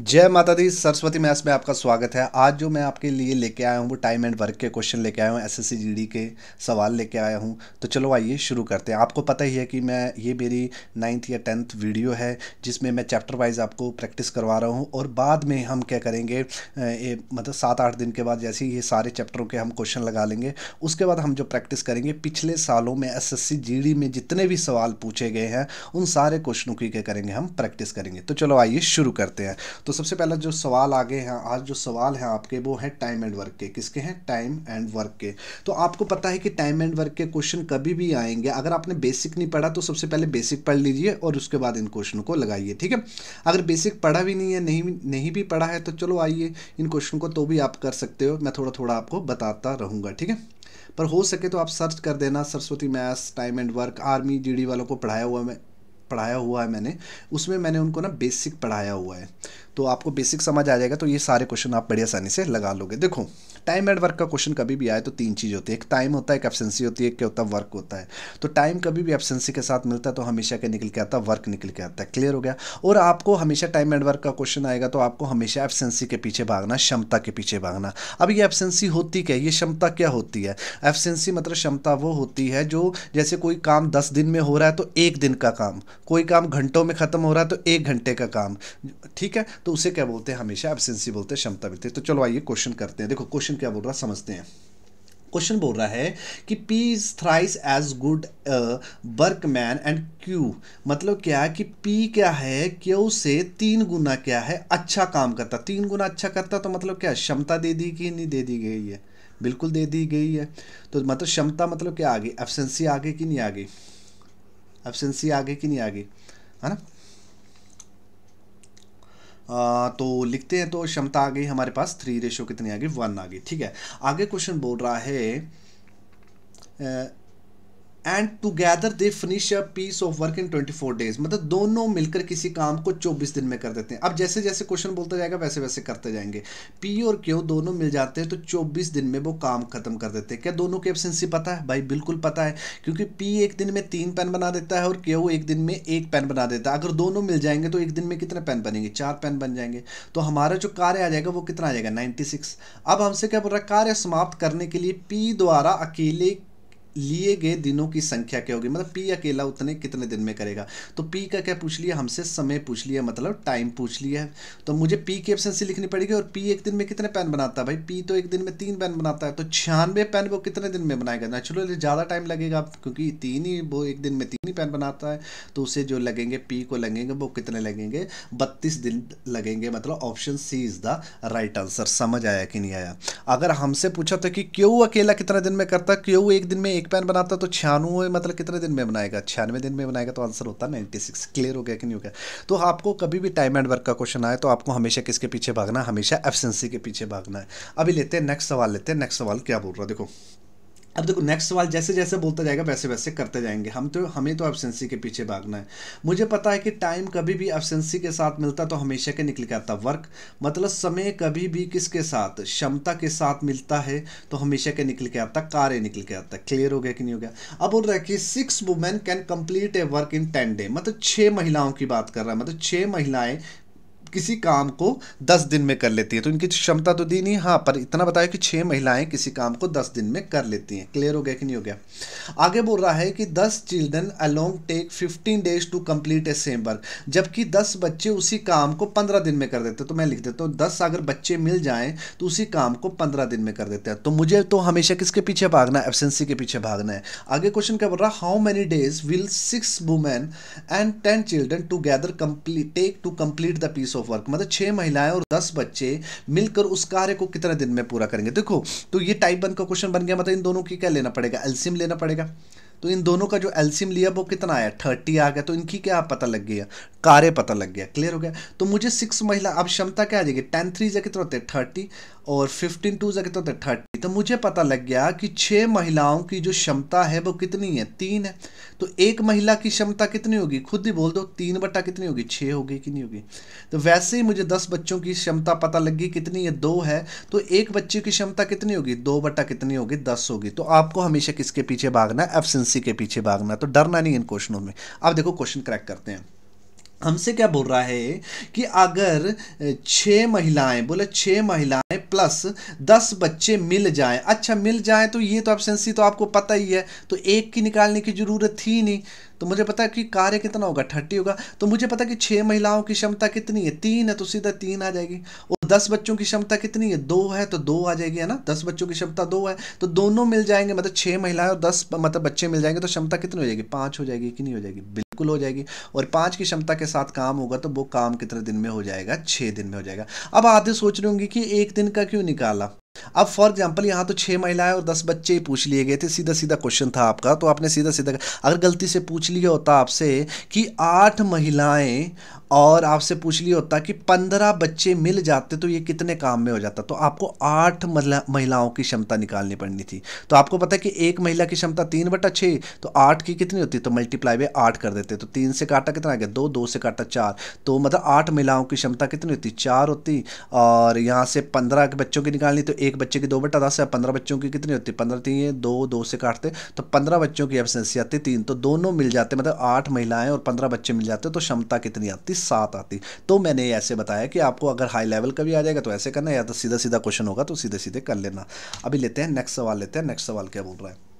जय माता दी सरस्वती मैथ्स में आपका स्वागत है आज जो मैं आपके लिए लेके आया हूँ वो टाइम एंड वर्क के क्वेश्चन लेके आया हूँ एसएससी जीडी के सवाल लेके आया हूँ तो चलो आइए शुरू करते हैं आपको पता ही है कि मैं ये मेरी नाइन्थ या टेंथ वीडियो है जिसमें मैं चैप्टर वाइज आपको प्रैक्टिस करवा रहा हूँ और बाद में हम क्या करेंगे ए, मतलब सात आठ दिन के बाद जैसे ये सारे चैप्टरों के हम क्वेश्चन लगा लेंगे उसके बाद हम जो प्रैक्टिस करेंगे पिछले सालों में एस एस में जितने भी सवाल पूछे गए हैं उन सारे क्वेश्चनों की क्या करेंगे हम प्रैक्टिस करेंगे तो चलो आइए शुरू करते हैं तो सबसे पहला जो सवाल आगे हैं आज जो सवाल हैं आपके वो है टाइम एंड वर्क के किसके हैं टाइम एंड वर्क के तो आपको पता है कि टाइम एंड वर्क के क्वेश्चन कभी भी आएंगे अगर आपने बेसिक नहीं पढ़ा तो सबसे पहले बेसिक पढ़ लीजिए और उसके बाद इन क्वेश्चन को लगाइए ठीक है अगर बेसिक पढ़ा भी नहीं है नहीं नहीं भी पढ़ा है तो चलो आइए इन क्वेश्चन को तो भी आप कर सकते हो मैं थोड़ा थोड़ा आपको बताता रहूँगा ठीक है पर हो सके तो आप सर्च कर देना Saraswati maths time and work army GD वालों को पढ़ाया हुआ मैं पढ़ाया हुआ है मैंने उसमें मैंने उनको ना बेसिक पढ़ाया हुआ है तो आपको बेसिक समझ आ जाएगा तो ये सारे क्वेश्चन आप बड़ी आसानी से लगा लोगे देखो टाइम एंड वर्क का क्वेश्चन कभी भी आए तो तीन चीज़ होती है एक टाइम होता है एक एबसेंसी होती है एक क्या होता है वर्क होता है तो टाइम कभी भी एबसेंसी के साथ मिलता है तो हमेशा क्या निकल के आता है वर्क निकल के आता है क्लियर हो गया और आपको हमेशा टाइम एंड वर्क का क्वेश्चन आएगा तो आपको हमेशा एबसेंसी के पीछे भागना क्षमता के पीछे भागना अब ये एबसेंसी होती क्या ये क्षमता क्या होती है एबसेंसी मतलब क्षमता वो होती है जो जैसे कोई काम दस दिन में हो रहा है तो एक दिन का काम कोई काम घंटों में ख़त्म हो रहा है तो एक घंटे का काम ठीक है तो उसे क्या बोलते हैं हमेशा एबसेंसी बोलते हैं क्षमता बिलते तो चलो आइए क्वेश्चन करते हैं देखो क्वेश्चन क्या बोल रहा है समझते हैं क्वेश्चन बोल रहा है कि P is thrice as good work man and Q मतलब क्या है कि पी क्या है क्यू से तीन गुना क्या है अच्छा काम करता तीन गुना अच्छा करता तो मतलब क्या क्षमता दे दी कि नहीं दे दी गई है बिल्कुल दे दी गई है तो मतलब क्षमता मतलब क्या आ गई एफसेंसी आ गई कि नहीं आ गई सी आ गई कि नहीं आ गई है ना आ, तो लिखते हैं तो क्षमता आ गई हमारे पास थ्री रेशो कितनी आ गई वन आ गई ठीक है आगे क्वेश्चन बोल रहा है and together they finish a piece of work in 24 days मतलब दोनों मिलकर किसी काम को 24 दिन में कर देते हैं अब जैसे जैसे क्वेश्चन बोलता जाएगा वैसे वैसे करते जाएंगे पी और क्यू दोनों मिल जाते हैं तो 24 दिन में वो काम खत्म कर देते हैं क्या दोनों की एबसेंसी पता है भाई बिल्कुल पता है क्योंकि पी एक दिन में तीन पेन बना देता है और क्यू एक दिन में एक पेन बना देता है अगर दोनों मिल जाएंगे तो एक दिन में कितने पेन बनेंगे चार पेन बन जाएंगे तो हमारा जो कार्य आ जाएगा वो कितना आ जाएगा नाइन्टी अब हमसे क्या बोल रहा है कार्य समाप्त करने के लिए पी द्वारा अकेले लिए गए दिनों की संख्या क्या होगी मतलब पी अकेला उतने कितने दिन में करेगा तो पी का क्या पूछ लिया हमसे समय पूछ लिया मतलब टाइम पूछ लिया है तो मुझे पी की एफिशेंसी लिखनी पड़ेगी और पी एक दिन में कितने पेन बनाता है भाई पी तो एक दिन में तीन पेन बनाता है तो छियानवे पेन वो कितने दिन में बनाएगा नेचुरली ज़्यादा टाइम लगेगा क्योंकि तीन ही वो एक दिन में तीन ही पेन बनाता है तो उसे जो लगेंगे पी को लगेंगे वो कितने लगेंगे बत्तीस दिन लगेंगे मतलब option C is the right answer समझ आया कि नहीं आया अगर हमसे पूछा था तो कि क्यों अकेला कितने दिन में करता क्यों एक दिन में एक एक पेन बनाता तो छियानवे मतलब कितने दिन में बनाएगा छियानवे दिन में बनाएगा तो आंसर होता है नाइन्टी सिक्स क्लियर हो गया कि नहीं हो गया तो आपको कभी भी टाइम एंड वर्क का क्वेश्चन आए तो आपको हमेशा किसके पीछे भागना हमेशा एफसेंसी के पीछे भागना है अभी लेते हैं नेक्स्ट सवाल लेते हैं नेक्स्ट सवाल क्या बोल रहा है देखो अब देखो नेक्स्ट सवाल जैसे जैसे बोलता जाएगा वैसे वैसे करते जाएंगे हम तो हमें तो एबसेंसी के पीछे भागना है मुझे पता है कि टाइम कभी भी एबसेंसी के साथ मिलता तो हमेशा के निकल के आता वर्क मतलब समय कभी भी किसके साथ क्षमता के साथ मिलता है तो हमेशा के निकल के आता कार्य निकल के आता क्लियर हो गया कि नहीं हो गया अब बोल रहा है कि six women can complete a work in ten day मतलब छः महिलाओं की बात कर रहा है मतलब छः महिलाएं किसी काम को दस दिन में कर लेती है तो इनकी क्षमता तो दी नहीं हाँ पर इतना बताया कि छह महिलाएं किसी काम को दस दिन में कर लेती हैं क्लियर हो गया कि नहीं हो गया आगे बोल रहा है कि दस children alone take fifteen days to complete a same work जबकि दस बच्चे उसी काम को पंद्रह दिन में कर देते तो मैं लिख देता हूँ दस अगर बच्चे मिल जाए तो उसी काम को पंद्रह दिन में कर देते हैं तो मुझे तो हमेशा किसके पीछे भागना है एबसेंसी के पीछे भागना है आगे क्वेश्चन क्या बोल रहा है how many days will six women and ten children together take to complete the piece of of work मतलब छह महिलाएं और दस बच्चे मिलकर उस कार्य को कितने दिन में पूरा करेंगे देखो तो ये टाइप वन का क्वेश्चन बन गया मतलब इन दोनों की क्या लेना पड़ेगा एल्सियम लेना पड़ेगा तो इन दोनों का जो एल्सियम लिया वो कितना आया थर्टी आ गया तो इनकी क्या पता लग गया कार्य पता लग गया क्लियर हो गया तो मुझे सिक्स महिला अब क्षमता क्या आ जाएगी टेन थ्री जगह कितना होते हैं थर्टी और फिफ्टीन टू जगह कितना होते हैं थर्टी तो मुझे पता लग गया कि छह महिलाओं की जो क्षमता है वो कितनी है तीन है तो एक महिला की क्षमता कितनी होगी खुद ही बोल दो तीन बट्टा कितनी होगी छह होगी कि नहीं होगी तो वैसे ही मुझे दस बच्चों की क्षमता पता लगी कितनी है दो है तो एक बच्चे की क्षमता कितनी होगी दो बट्टा कितनी होगी दस होगी तो आपको हमेशा किसके पीछे भागना है एफसेंसी के पीछे भागना तो डरना नहीं इन क्वेश्चनों में आप देखो क्वेश्चन क्रैक करते हैं हमसे क्या बोल रहा है कि अगर छः महिलाएं बोले छः महिलाएं प्लस दस बच्चे मिल जाएं अच्छा मिल जाएं तो ये तो सी तो आपको पता ही है तो एक की निकालने की ज़रूरत थी नहीं तो मुझे पता है कि कार्य कितना होगा थर्टी होगा तो मुझे पता कि छः महिलाओं की क्षमता कितनी है तीन है तो सीधा तीन आ जाएगी और दस बच्चों की क्षमता कितनी है दो है तो दो आ जाएगी है ना दस बच्चों की क्षमता दो है तो दोनों मिल जाएंगे मतलब छः महिलाएं और दस मतलब बच्चे मिल जाएंगे तो क्षमता कितनी हो जाएगी पाँच हो जाएगी कि नहीं हो जाएगी बिल्कुल हो जाएगी और पाँच की क्षमता के साथ काम होगा तो वो काम कितने दिन में हो जाएगा छः दिन में हो जाएगा अब आधे सोच रहे होंगे कि एक दिन का क्यों निकाला अब फॉर एग्जाम्पल यहाँ तो छः महिलाएं और दस बच्चे ही पूछ लिए गए थे सीधा सीधा क्वेश्चन था आपका तो आपने सीधा सीधा अगर गलती से पूछ लिया होता आपसे कि आठ महिलाएं और आपसे पूछ लिया होता कि पंद्रह बच्चे मिल जाते तो ये कितने काम में हो जाता तो आपको आठ महिलाओं की क्षमता निकालनी पड़नी थी तो आपको पता है कि एक महिला की क्षमता तीन बटा छः तो आठ की कितनी होती तो मल्टीप्लाई बाई आठ कर देते तो तीन से काटा कितना आ गया दो दो से काटा चार तो मतलब आठ महिलाओं की क्षमता कितनी होती चार होती और यहाँ से पंद्रह के बच्चों की निकालनी तो एक बच्चे की दो बटा दस है पंद्रह बच्चों की कितनी होती है पंद्रह तीन दो दो से काटते तो पंद्रह बच्चों की एबसेंसी आती तीन तो दोनों मिल जाते मतलब आठ महिलाएं और पंद्रह बच्चे मिल जाते तो क्षमता कितनी आती सात आती तो मैंने ऐसे बताया कि आपको अगर हाई लेवल का भी आ जाएगा तो ऐसे करना या तो सीधा सीधा क्वेश्चन होगा तो सीधे सीधे कर लेना अभी लेते हैं नेक्स्ट सवाल लेते हैं नेक्स्ट सवाल क्या बोल रहा है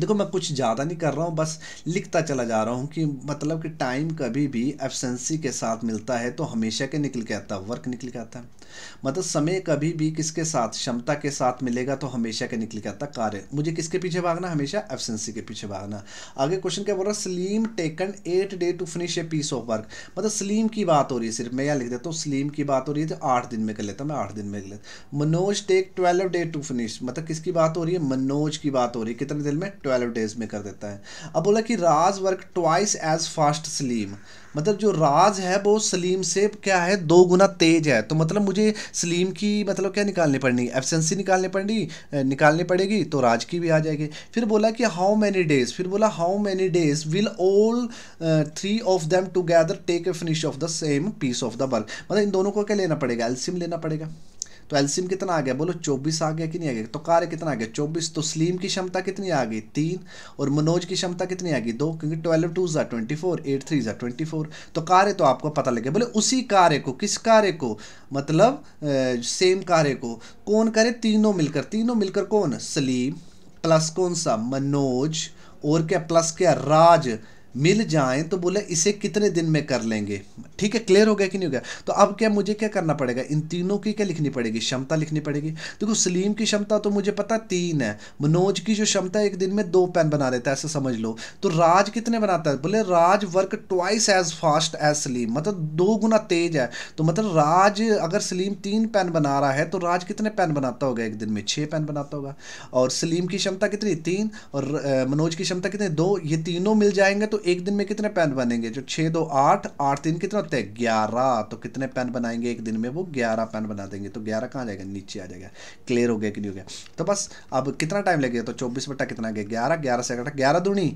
देखो मैं कुछ ज़्यादा नहीं कर रहा हूँ बस लिखता चला जा रहा हूँ कि मतलब कि टाइम कभी भी एफसेंसी के साथ मिलता है तो हमेशा के निकल के आता है वर्क निकल के आता है मतलब समय कभी भी किसके साथ क्षमता के साथ मिलेगा तो हमेशा के निकल के आता कार्य मुझे किसके पीछे भागना हमेशा एफसेंसी के पीछे भागना आगे क्वेश्चन क्या बोल रहा Salim taken eight day to finish a piece of work मतलब स्लीम की बात हो रही है सिर्फ मैं यहाँ लिख देता हूँ स्लीम की बात हो रही है तो आठ दिन में कर लेता मैं आठ दिन में कर लेता Manoj take twelve day to finish मतलब किसकी बात हो रही है मनोज की बात हो रही है कितने दिन में ट्वेल्व डेज में कर देता है अब बोला कि Raj work twice as fast Salim मतलब जो राज है वो सलीम से क्या है दो गुना तेज है तो मतलब मुझे सलीम की मतलब क्या निकालनी पड़नी एफसेंसी निकालनी पड़नी निकालनी पड़ेगी तो राज की भी आ जाएगी फिर बोला कि हाउ मैनी डेज फिर बोला how many days will all three of them together take a finish of the same piece of the work मतलब इन दोनों को क्या लेना पड़ेगा एल्सिम लेना पड़ेगा तो एल्सियम कितना आ गया बोलो चौबीस आ गया कि नहीं आ गया तो कार्य कितना आ गया चौबीस तो स्लीम की क्षमता कितनी आ गई तीन और मनोज की क्षमता कितनी आ गई दो क्योंकि ट्वेल्व टू ज़ा ट्वेंटी फोर एट थ्री ज़ा ट्वेंटी फोर तो कार्य तो आपको पता लगे बोले उसी कार्य को किस कार्य को मतलब ए, सेम कार्य को कौन करे तीनों मिलकर तीनों मिलकर कौन सलीम प्लस कौन सा मनोज और क्या प्लस क्या राज मिल जाएं तो बोले इसे कितने दिन में कर लेंगे ठीक है क्लियर हो गया कि नहीं हो गया तो अब क्या मुझे क्या करना पड़ेगा इन तीनों की क्या लिखनी पड़ेगी क्षमता लिखनी पड़ेगी देखो तो सलीम की क्षमता तो मुझे पता तीन है मनोज की जो क्षमता है एक दिन में दो पेन बना देता है ऐसा समझ लो तो राज कितने बनाता है बोले Raj work twice as fast as Salim मतलब दो गुना तेज है तो मतलब राज अगर सलीम तीन पेन बना रहा है तो राज कितने पेन बनाता होगा एक दिन में छः पेन बनाता होगा और सलीम की क्षमता कितनी तीन और मनोज की क्षमता कितनी दो ये तीनों मिल जाएंगे तो एक दिन में कितने पेन बनेंगे जो छः दो आठ आठ तीन कितना होता है ग्यारह तो कितने पेन बनाएंगे एक दिन में वो ग्यारह पेन बना देंगे तो ग्यारह कहाँ जाएगा नीचे आ जाएगा क्लियर हो गया कि नहीं हो गया तो बस अब कितना टाइम लगेगा तो चौबीस बट्टा कितना गया ग्यारह ग्यारह से अगर ग्यारह दूनी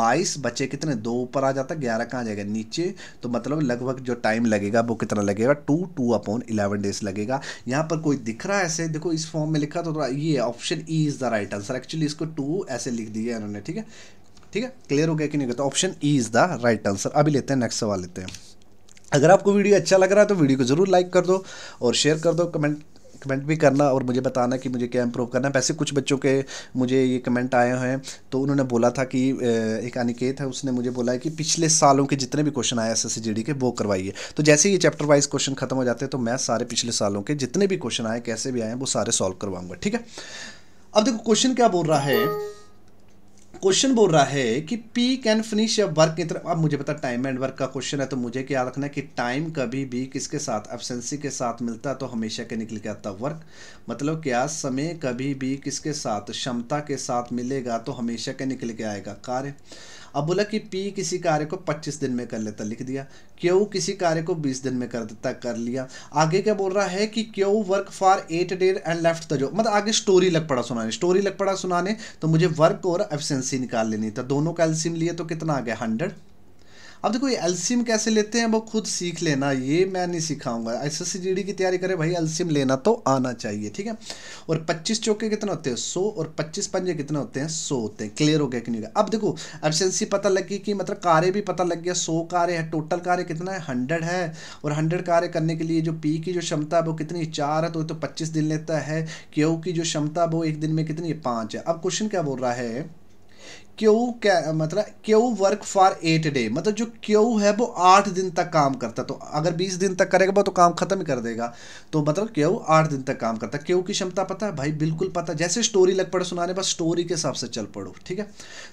बाईस बच्चे कितने दो ऊपर आ जाता ग्यारह कहाँ जाएगा नीचे तो मतलब लगभग जो टाइम लगेगा वो कितना लगेगा two two upon eleven days लगेगा यहाँ पर कोई दिख रहा है ऐसे देखो इस फॉर्म में लिखा तो थोड़ा ये option E is the right answer actually इसको टू ऐसे लिख दिया इन्होंने ठीक है ठीक है क्लियर हो गया कि नहीं होगा तो option E is the right answer अभी लेते हैं नेक्स्ट सवाल लेते हैं अगर आपको वीडियो अच्छा लग रहा है तो वीडियो को ज़रूर लाइक कर दो और शेयर कर दो कमेंट कमेंट भी करना और मुझे बताना कि मुझे क्या इम्प्रूव करना है वैसे कुछ बच्चों के मुझे ये कमेंट आए हैं तो उन्होंने बोला था कि एक अनिकेत है उसने मुझे बोला है कि पिछले सालों के जितने भी क्वेश्चन आए एस एस के वो करवाइए तो जैसे ये चैप्टर वाइज क्वेश्चन खत्म हो जाते हैं तो मैं सारे पिछले सालों के जितने भी क्वेश्चन आए कैसे भी आए हैं वो सारे सॉल्व करवाऊंगा ठीक है अब देखो क्वेश्चन क्या बोल रहा है क्वेश्चन बोल रहा है कि पी कैन फिनिश या वर्क की तरफ अब मुझे पता टाइम एंड वर्क का क्वेश्चन है तो मुझे क्या रखना है कि टाइम कभी भी किसके साथ एबसेंसी के साथ मिलता तो हमेशा के निकल के आता वर्क मतलब क्या समय कभी भी किसके साथ क्षमता के साथ मिलेगा तो हमेशा के निकल के आएगा कार्य अब बोला कि पी किसी कार्य को पच्चीस दिन में कर लेता लिख दिया क्यों किसी कार्य को बीस दिन में कर देता कर लिया आगे क्या बोल रहा है कि Q work for eight days and left the जो मतलब आगे स्टोरी लग पड़ा सुनाने स्टोरी लग पड़ा सुनाने तो मुझे वर्क और एफिशेंसी निकाल लेनी था दोनों कैल्सियम लिए तो कितना आ गया हंड्रेड अब देखो ये एल्सियम कैसे लेते हैं वो खुद सीख लेना ये मैं नहीं सिखाऊंगा एस की तैयारी करें भाई एल्सियम लेना तो आना चाहिए ठीक है और पच्चीस चौके कितने होते हैं 100 और पच्चीस पंजे कितने होते हैं 100 होते हैं क्लियर हो गया कि नहीं अब देखो एफिशेंसी पता लगी कि मतलब कार्य भी पता लग गया सौ कार्य है टोटल कार्य कितना है हंड्रेड है और हंड्रेड कार्य करने के लिए जो पी की जो क्षमता है वो कितनी चार है तो, तो पच्चीस दिन लेता है क्यू की जो क्षमता वो एक दिन में कितनी पाँच है अब क्वेश्चन क्या बोल रहा है क्यू क्या मतलब Q work for eight day मतलब जो क्यू है वो आठ दिन तक काम करता तो अगर बीस दिन तक करेगा वो तो काम खत्म ही कर देगा तो मतलब क्यू आठ दिन तक काम करता क्यू की क्षमता पता है भाई बिल्कुल पता जैसे स्टोरी लग पड़े सुनाने बस स्टोरी के हिसाब से चल पड़ो ठीक है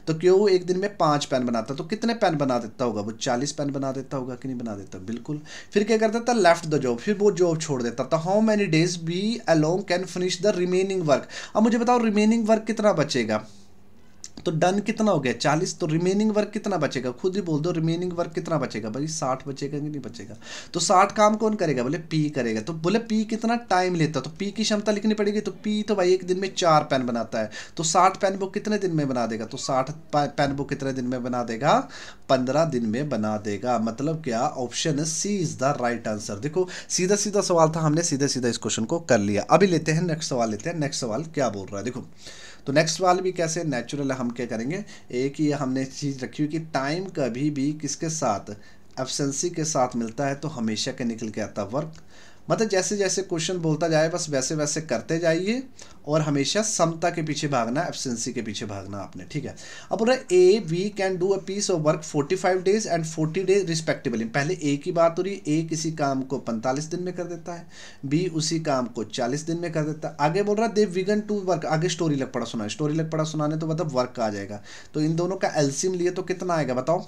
तो क्यू एक दिन में पाँच पेन बनाता तो कितने पेन बना देता होगा वो चालीस पेन बना देता होगा कि नहीं बना देता बिल्कुल फिर क्या करता था लेफ्ट द जॉब फिर वो जॉब छोड़ देता था how many days B alone can finish the remaining work अब मुझे बताओ रिमेनिंग वर्क कितना बचेगा तो डन कितना हो गया चालीस तो रिमेनिंग वर्क कितना बचेगा खुद ही बोल दो रिमेनिंग वर्क कितना बचेगा भाई साठ बचेगा कि नहीं बचेगा तो साठ काम कौन करेगा बोले पी करेगा तो बोले पी कितना टाइम लेता तो पी की क्षमता लिखनी पड़ेगी तो पी तो भाई एक दिन में चार पेन बनाता है तो साठ पेन बुक कितने दिन में बना देगा तो साठ पेन बुक कितने दिन में बना देगा पंद्रह दिन में बना देगा मतलब क्या option C is the right answer देखो सीधा सीधा सवाल था हमने सीधे सीधा इस क्वेश्चन को कर लिया अभी लेते हैं नेक्स्ट सवाल लेते हैं नेक्स्ट सवाल क्या बोल रहा है देखो तो नेक्स्ट वाल भी कैसे नेचुरल हम क्या करेंगे एक ही हमने चीज़ रखी हुई कि टाइम कभी भी किसके साथ एबसेंसी के साथ मिलता है तो हमेशा के निकल के आता वर्क मतलब जैसे जैसे क्वेश्चन बोलता जाए बस वैसे वैसे करते जाइए और हमेशा समता के पीछे भागना एफसेंसी के पीछे भागना आपने ठीक है अब बोल रहा है A B can do a piece of work 45 days and 40 days respectively पहले ए की बात हो रही है ए किसी काम को 45 दिन में कर देता है बी उसी काम को 40 दिन में कर देता है आगे बोल रहा है दे विगन टू वर्क आगे स्टोरी लग पड़ा सुना स्टोरी लग पड़ा सुनाने तो मतलब वर्क आ जाएगा तो इन दोनों का एल्सियम लिए तो कितना आएगा बताओ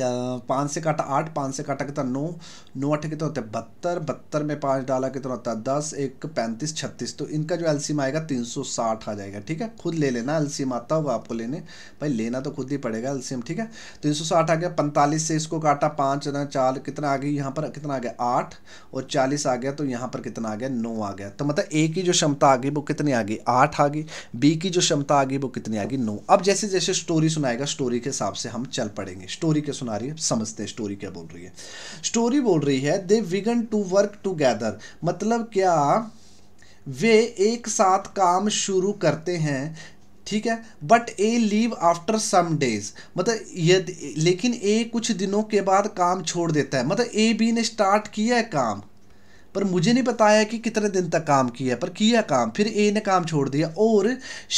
पाँच से काटा आठ पाँच से काटा कितना नौ नौ अठे कितना होता है बहत्तर बहत्तर में पाँच डाला कितना होता है दस एक पैंतीस छत्तीस तो इनका जो एलसीएम आएगा तीन सौ साठ आ जाएगा ठीक है खुद ले लेना एलसीएम आता होगा आपको लेने भाई लेना तो खुद ही पड़ेगा एलसीएम ठीक है तो तीन सौ साठ आ गया पैंतालीस से इसको काटा पाँच ना चार कितना आ गया यहाँ पर कितना आ गया आठ और चालीस आ गया तो यहाँ पर कितना आ गया नौ आ गया तो मतलब ए की जो क्षमता आ गई वो कितनी आ गई आठ आ गई बी की जो क्षमता आ गई वो कितनी आ गई नौ अब जैसे जैसे स्टोरी सुनाएगा स्टोरी के हिसाब से हम चल पड़ेंगे स्टोरी के सुना रही है समझते हैं स्टोरी क्या बोल रही है स्टोरी बोल रही है they began to work together मतलब क्या वे एक साथ काम शुरू करते हैं ठीक है but A leave after some days मतलब यदि लेकिन ए कुछ दिनों के बाद काम छोड़ देता है मतलब ए बी ने स्टार्ट किया है काम पर मुझे नहीं पता है कि कितने दिन तक काम किया पर किया काम फिर ए ने काम छोड़ दिया और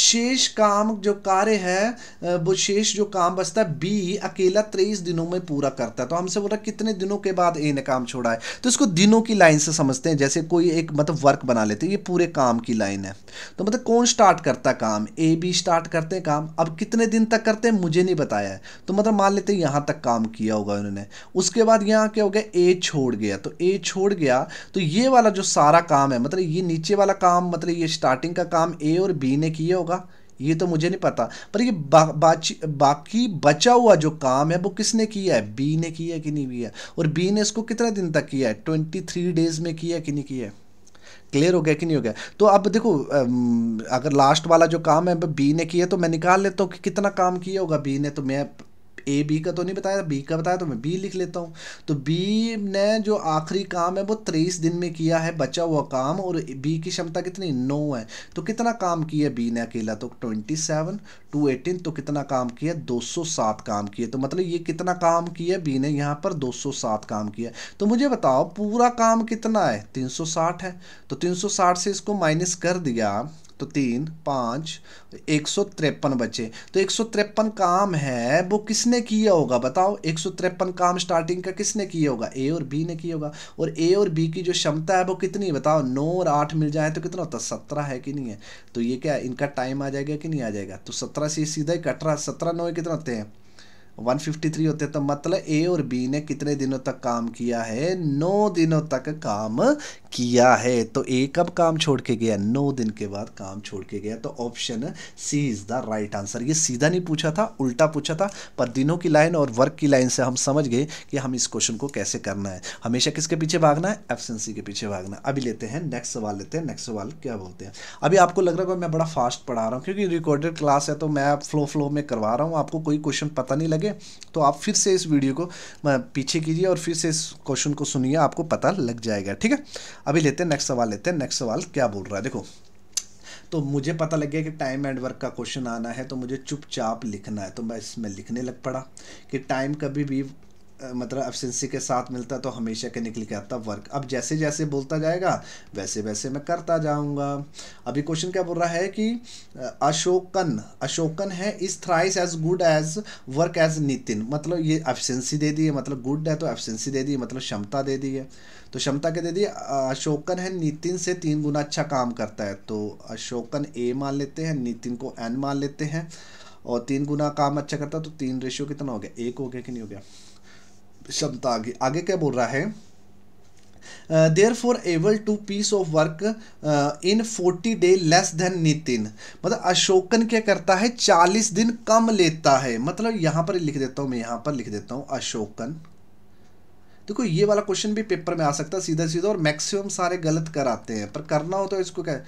शेष काम जो कार्य है वो शेष जो काम बचता है बी अकेला तेईस दिनों में पूरा करता है तो हमसे बोला कितने दिनों के बाद ए ने काम छोड़ा है तो इसको दिनों की लाइन से समझते हैं जैसे कोई एक मतलब वर्क बना लेते हैं ये पूरे काम की लाइन है तो मतलब कौन स्टार्ट करता काम ए बी स्टार्ट करते हैं काम अब कितने दिन तक करते हैं मुझे नहीं बताया है तो मतलब मान लेते हैं यहाँ तक काम किया होगा उन्होंने उसके बाद यहाँ क्या हो गया ए छोड़ गया तो ए छोड़ गया तो ये वाला जो सारा काम है मतलब ये नीचे वाला काम मतलब ये स्टार्टिंग का काम ए और बी ने किया होगा ये तो मुझे नहीं पता पर ये बा, बाकी बचा हुआ जो काम है वो किसने किया है बी ने किया है कि नहीं किया और बी ने इसको कितना दिन तक किया है ट्वेंटी थ्री डेज में किया कि नहीं किया है क्लियर हो गया कि नहीं हो गया तो अब देखो अगर लास्ट वाला जो काम है बी ने किया तो मैं निकाल लेता हूँ कि कितना काम किया होगा बी ने तो मैं ए बी का तो नहीं बताया बी का बताया तो मैं बी लिख लेता हूँ तो बी ने जो आखिरी काम है वो तेईस दिन में किया है बचा हुआ काम और बी की क्षमता कितनी नौ है तो कितना काम किया बी ने अकेला तो ट्वेंटी सेवन टू एटीन तो कितना काम किया दो सौ सात काम किया तो मतलब ये कितना काम किया बी ने यहाँ पर दो सौ सात काम किया तो मुझे बताओ पूरा काम कितना है तीन सौ साठ है तो तीन सौ साठ से इसको माइनस कर दिया तो तीन पाँच एक सौ तिरपन बचे तो एक सौ तिरपन काम है वो किसने किया होगा बताओ एक सौ तिरपन काम स्टार्टिंग का किसने किया होगा ए और बी ने किया होगा और ए और बी की जो क्षमता है वो कितनी बताओ नौ और आठ मिल जाए तो कितना होता है सत्रह है कि नहीं है तो ये क्या इनका टाइम आ जाएगा कि नहीं आ जाएगा तो सत्रह से सीधा ही कट रहा सत्रह नौ कितना होते हैं 153 होते तो मतलब ए और बी ने कितने दिनों तक काम किया है नौ दिनों तक काम किया है तो ए कब काम छोड़ के गया नौ दिन के बाद काम छोड़ के गया तो option C is the right answer ये सीधा नहीं पूछा था उल्टा पूछा था पर दिनों की लाइन और वर्क की लाइन से हम समझ गए कि हम इस क्वेश्चन को कैसे करना है हमेशा किसके पीछे भागना है एफसेंसी के पीछे भागना अभी लेते हैं नेक्स्ट सवाल लेते हैं नेक्स्ट सवाल क्या बोलते हैं अभी आपको लग रहा है मैं बड़ा फास्ट पढ़ा रहा हूँ क्योंकि रिकॉर्डेड क्लास है तो मैं फ्लो फ्लो में करवा रहा हूँ आपको कोई क्वेश्चन पता नहीं लगे ओके तो आप फिर से इस वीडियो को पीछे कीजिए और फिर से इस क्वेश्चन को सुनिए आपको पता लग जाएगा ठीक है अभी लेते हैं नेक्स्ट सवाल लेते हैं नेक्स्ट सवाल क्या बोल रहा है देखो तो मुझे पता लग गया कि टाइम एंड वर्क का क्वेश्चन आना है तो मुझे चुपचाप लिखना है तो मैं इसमें लिखने लग पड़ा कि टाइम कभी भी मतलब एफिशेंसी के साथ मिलता तो हमेशा के निकल के आता वर्क अब जैसे जैसे बोलता जाएगा वैसे वैसे मैं करता जाऊंगा अभी क्वेश्चन क्या बोल रहा है कि अशोकन अशोकन है is thrice as good as work as Nitin मतलब ये एफिशेंसी दे दी है मतलब गुड है तो एफिशेंसी दे दी है मतलब क्षमता दे दी है तो क्षमता क्या दे दी अशोकन है नितिन से तीन गुना अच्छा काम करता है तो अशोकन ए मान लेते हैं नितिन को एन मान लेते हैं और तीन गुना काम अच्छा करता तो तीन रेशियो कितना हो गया एक हो गया कि नहीं हो गया शब्द आगे आगे क्या बोल रहा है there for able to piece of work in forty day less than Nitin मतलब अशोकन क्या करता है चालीस दिन कम लेता है मतलब यहां पर लिख देता हूं मैं यहां पर लिख देता हूं अशोकन देखो ये वाला क्वेश्चन भी पेपर में आ सकता है सीधा सीधा और मैक्सिमम सारे गलत कराते हैं पर करना हो तो इसको क्या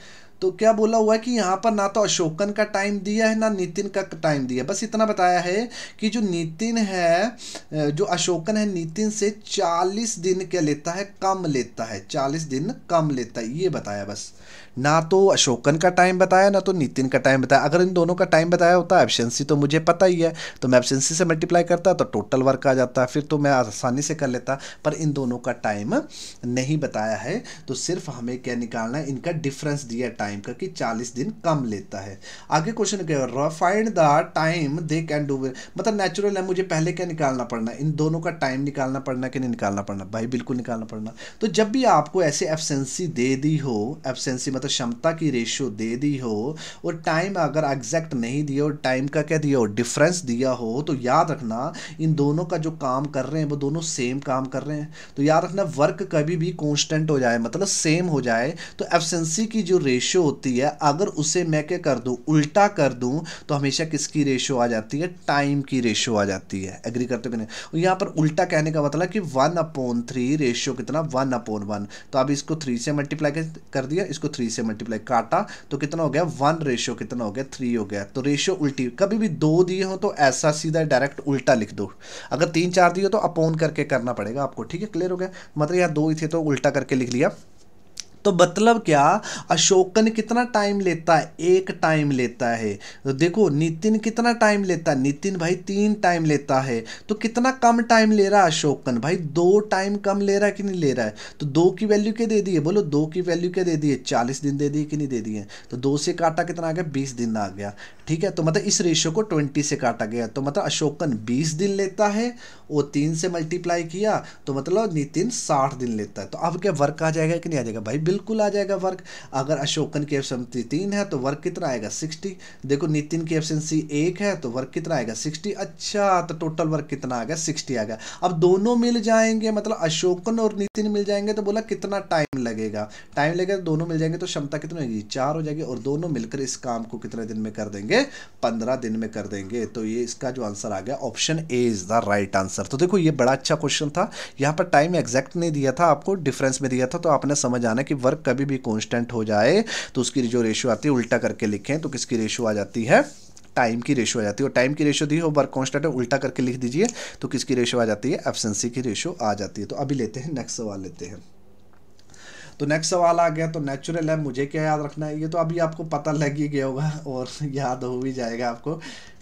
तो क्या बोला हुआ है कि यहाँ पर ना तो अशोकन का टाइम दिया है ना नितिन का टाइम दिया बस इतना बताया है कि जो नितिन है जो अशोकन है नितिन से चालीस दिन क्या लेता है कम लेता है चालीस दिन कम लेता है ये बताया बस ना तो अशोकन का टाइम बताया ना तो नितिन का टाइम बताया अगर इन दोनों का टाइम बताया होता एबसेंसी तो मुझे पता ही है तो मैं एबसेंसी से मल्टीप्लाई करता तो टोटल वर्क आ जाता फिर तो मैं आसानी से कर लेता पर इन दोनों का टाइम नहीं बताया है तो सिर्फ हमें क्या निकालना है इनका डिफरेंस दिया टाइम का कि चालीस दिन कम लेता है आगे क्वेश्चन क्या हो रहा find the time they can do मतलब नेचुरल है मुझे पहले क्या निकालना पड़ना इन दोनों का टाइम निकालना पड़ना कि नहीं निकालना पड़ना भाई बिल्कुल निकालना पड़ना तो जब भी आपको ऐसे एबसेंसी दे दी हो एफसेंसी मतलब क्षमता की रेशियो दे दी हो और टाइम अगर एग्जैक्ट नहीं दिया और टाइम का क्या दिया हो डिफरेंस दिया हो तो याद रखना इन दोनों का जो काम कर रहे हैं वो दोनों सेम काम कर रहे हैं तो याद रखना वर्क कभी भी कॉन्स्टेंट हो जाए मतलब सेम हो जाए तो एफसेंसी की जो रेशियो होती है अगर उसे मैं क्या कर दूँ उल्टा कर दूँ तो हमेशा किसकी रेशियो आ जाती है टाइम की रेशियो आ जाती है एग्री करते हुए यहाँ पर उल्टा कहने का मतलब कि वन अपॉन थ्री रेशियो कितना वन अपॉन वन तो अब इसको थ्री से मल्टीप्लाई कर दिया इसको थ्री से से मल्टीप्लाई काटा तो कितना हो गया वन रेशियो कितना हो गया थ्री हो गया तो रेशियो उल्टी कभी भी दो दिए हो तो ऐसा सीधा डायरेक्ट उल्टा लिख दो अगर तीन चार दिए तो अपोन करके करना पड़ेगा आपको ठीक है क्लियर हो गया मतलब यहाँ दो ही थे तो उल्टा करके लिख लिया तो मतलब क्या अशोकन कितना टाइम लेता है एक टाइम लेता है तो देखो नितिन कितना टाइम लेता है नितिन भाई तीन टाइम लेता है तो कितना कम टाइम ले रहा है अशोकन भाई दो टाइम कम ले रहा है कि नहीं ले रहा है तो दो की वैल्यू क्या दे दी है बोलो दो की वैल्यू क्या दे दी है चालीस दिन दे दिए कि नहीं दे दिए तो दो से काटा कितना आ गया बीस दिन आ गया ठीक है तो मतलब इस रेशियो को ट्वेंटी से काटा गया तो मतलब अशोकन बीस दिन लेता है वो तीन से मल्टीप्लाई किया तो मतलब नितिन साठ दिन लेता है तो अब क्या वर्क आ जाएगा कि नहीं आ जाएगा भाई बिल्कुल आ जाएगा वर्क अगर अशोकन की एबसेंसी तीन है तो वर्क कितना आएगा सिक्सटी देखो नितिन की एबसेंसी एक है तो वर्क कितना आएगा सिक्सटी अच्छा तो टोटल वर्क कितना आ गया सिक्सटी आ गया अब दोनों मिल जाएंगे मतलब अशोकन और नितिन मिल जाएंगे तो बोला कितना टाइम लगेगा टाइम लगेगा तो दोनों मिल जाएंगे तो क्षमता कितनी होगी चार हो जाएगी और दोनों मिलकर इस काम को कितने दिन में कर देंगे ये पंद्रह दिन में कर देंगे तो ये इसका जो आंसर आ गया option A is the right answer तो देखो ये बड़ा अच्छा क्वेश्चन था यहाँ पर टाइम एग्जैक्ट नहीं दिया था आपको डिफरेंस में दिया था तो आपने समझ आना कि वर्क कभी भी कॉन्स्टेंट हो जाए तो उसकी जो रेशो आती है उल्टा करके लिखें तो किसकी रेशो आ जाती है टाइम की रेशो आ जाती है और टाइम की रेशो दी हो वर्क कॉन्स्टेंट है उल्टा करके लिख दीजिए तो किसकी रेशो आ जाती है एब्सेंसी की रेशो आ जाती है तो अभी लेते हैं नेक्स्ट सवाल लेते हैं तो नेक्स्ट सवाल आ गया तो नेचुरल है मुझे क्या याद रखना है ये तो अभी आपको पता लग ही गया होगा और याद हो भी जाएगा आपको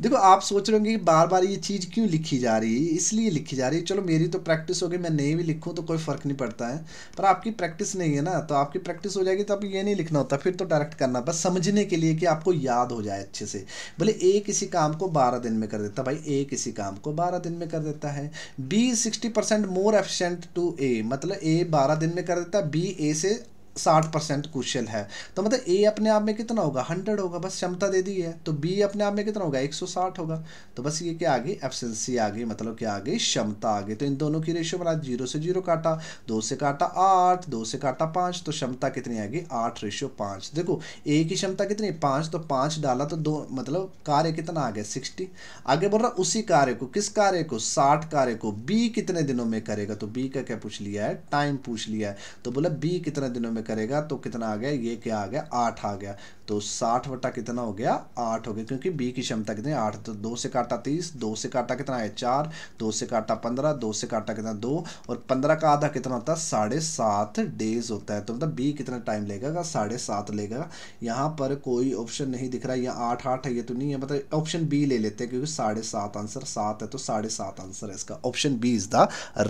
देखो आप सोच रहे होंगे कि बार बार ये चीज़ क्यों लिखी जा रही है इसलिए लिखी जा रही है चलो मेरी तो प्रैक्टिस होगी मैं नहीं भी लिखूँ तो कोई फ़र्क नहीं पड़ता है पर आपकी प्रैक्टिस नहीं है ना तो आपकी प्रैक्टिस हो जाएगी तो आप ये नहीं लिखना होता फिर तो डायरेक्ट करना बस समझने के लिए कि आपको याद हो जाए अच्छे से बोले ए किसी काम को बारह दिन में कर देता भाई ए किसी काम को बारह दिन में कर देता है B sixty percent more efficient to A मतलब ए बारह दिन में कर देता बी ए से tanesi साठ परसेंट क्वेश्चन है तो मतलब ए अपने आप में कितना होगा हंड्रेड होगा बस क्षमता दे दी है तो बी अपने आप में कितना होगा एक सौ साठ होगा तो बस ये क्या आ गई एफसेंसी आ गई मतलब क्या आ गई क्षमता आ गई तो इन दोनों की रेशियो बना जीरो से जीरो काटा दो से काटा आठ दो से काटा पाँच तो क्षमता कितनी आएगी आठ रेशियो पाँच देखो ए की क्षमता कितनी पाँच तो पाँच डाला तो दो मतलब कार्य कितना आ गया सिक्सटी आगे बोल रहा उसी कार्य को किस कार्य को साठ कार्य को बी कितने दिनों में करेगा तो बी का क्या पूछ लिया है टाइम पूछ लिया है तो बोला बी कितने दिनों में करेगा तो कितना आ गया ये क्या आ गया आठ आ गया तो साठ वटा कितना हो गया आठ हो गया क्योंकि बी की क्षमता कितनी आठ तो दो से काटा तीस दो से काटा कितना है चार दो से काटा पंद्रह दो से काटा कितना दो और पंद्रह का आधा कितना होता है साढ़े सात डेज होता है तो मतलब बी कितना टाइम लेगा साढ़े सात लेगा यहाँ पर कोई ऑप्शन नहीं दिख रहा है यहाँ आठ आठ है ये तो नहीं है मतलब ऑप्शन बी ले लेते हैं क्योंकि साढ़े सात आंसर सात है तो साढ़े सात आंसर है इसका option B is the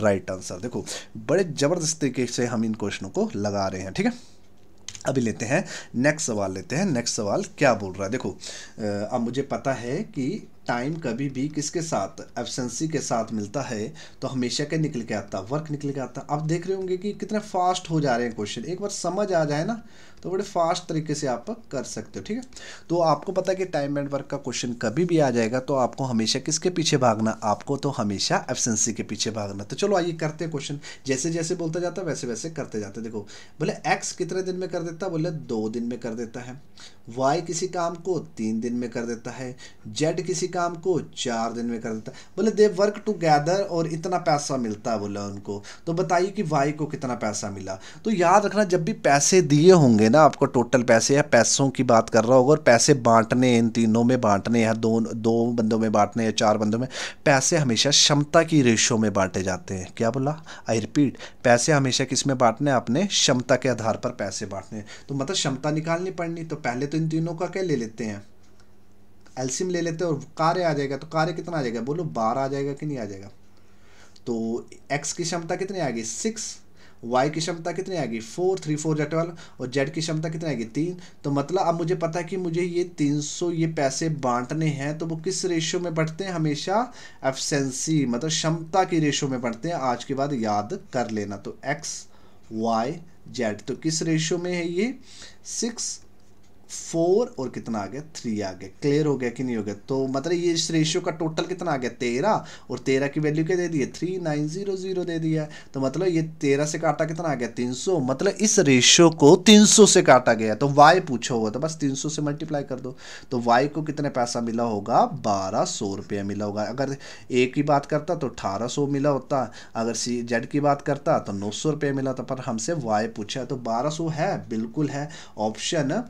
right answer देखो बड़े ज़बरदस्त तरीके से हम इन क्वेश्चनों को लगा रहे हैं ठीक है है अभी लेते हैं नेक्स्ट सवाल लेते हैं नेक्स्ट सवाल क्या बोल रहा है देखो अब मुझे पता है कि टाइम कभी भी किसके साथ एबसेंसी के साथ मिलता है तो हमेशा क्या निकल के आता वर्क निकल के आता आप देख रहे होंगे कि कितने फास्ट हो जा रहे हैं क्वेश्चन एक बार समझ आ जाए ना तो बड़े फास्ट तरीके से आप कर सकते हो ठीक है तो आपको पता है कि टाइम एंड वर्क का क्वेश्चन कभी भी आ जाएगा तो आपको हमेशा किसके पीछे भागना आपको तो हमेशा एबसेंसी के पीछे भागना तो चलो आइए करते हैं क्वेश्चन जैसे जैसे बोलता जाता है वैसे वैसे करते जाते देखो बोले एक्स कितने दिन में कर देता बोले दो दिन में कर देता है वाई किसी काम को तीन दिन में कर देता है जेड किसी काम को चार दिन में कर देता है बोले दे वर्क टूगैदर और इतना पैसा मिलता है बोला उनको तो बताइए कि वाई को कितना पैसा मिला तो याद रखना जब भी पैसे दिए होंगे लेना आपको टोटल पैसे या पैसों की बात कर रहा होगा और पैसे बांटने इन तीनों में बांटने या दो दो बंदों में बांटने या चार बंदों में पैसे हमेशा क्षमता की रेशो में बांटे जाते हैं क्या बोला आई रिपीट पैसे हमेशा किस में बांटने अपने क्षमता के आधार पर पैसे बांटने तो मतलब क्षमता निकालनी पड़नी तो पहले तो इन तीनों का क्या ले लेते हैं एल्सियम ले लेते हैं और कार्य आ जाएगा तो कार्य कितना आ जाएगा बोलो बारह आ जाएगा कि नहीं आ जाएगा तो एक्स की क्षमता कितनी आएगी सिक्स वाई की क्षमता कितनी आएगी फोर थ्री फोर जेट वाल और जेड की क्षमता कितनी आएगी तीन तो मतलब अब मुझे पता है कि मुझे ये तीन सौ ये पैसे बांटने हैं तो वो किस रेशियो में बढ़ते हैं हमेशा एफसेंसी मतलब क्षमता की रेशियो में बढ़ते हैं आज के बाद याद कर लेना तो एक्स वाई जेड तो किस रेशियो में है ये सिक्स फोर और कितना आ गया थ्री आ गया क्लियर हो गया कि नहीं हो गया तो मतलब ये इस रेशियो का टोटल कितना आ गया तेरह और तेरह की वैल्यू क्या दे दी है थ्री नाइन जीरो जीरो दे दिया है तो मतलब ये तेरह से काटा कितना आ गया तीन सौ मतलब इस रेशियो को तीन सौ से काटा गया तो वाई पूछा होगा तो बस तीन सौ से मल्टीप्लाई कर दो तो वाई को कितने पैसा मिला होगा बारह सौ रुपया मिला होगा अगर ए की बात करता तो अठारह सौ मिला होता अगर सी जेड की बात करता तो नौ सौ रुपया मिला था पर हमसे वाई पूछा तो बारह सौ है बिल्कुल है option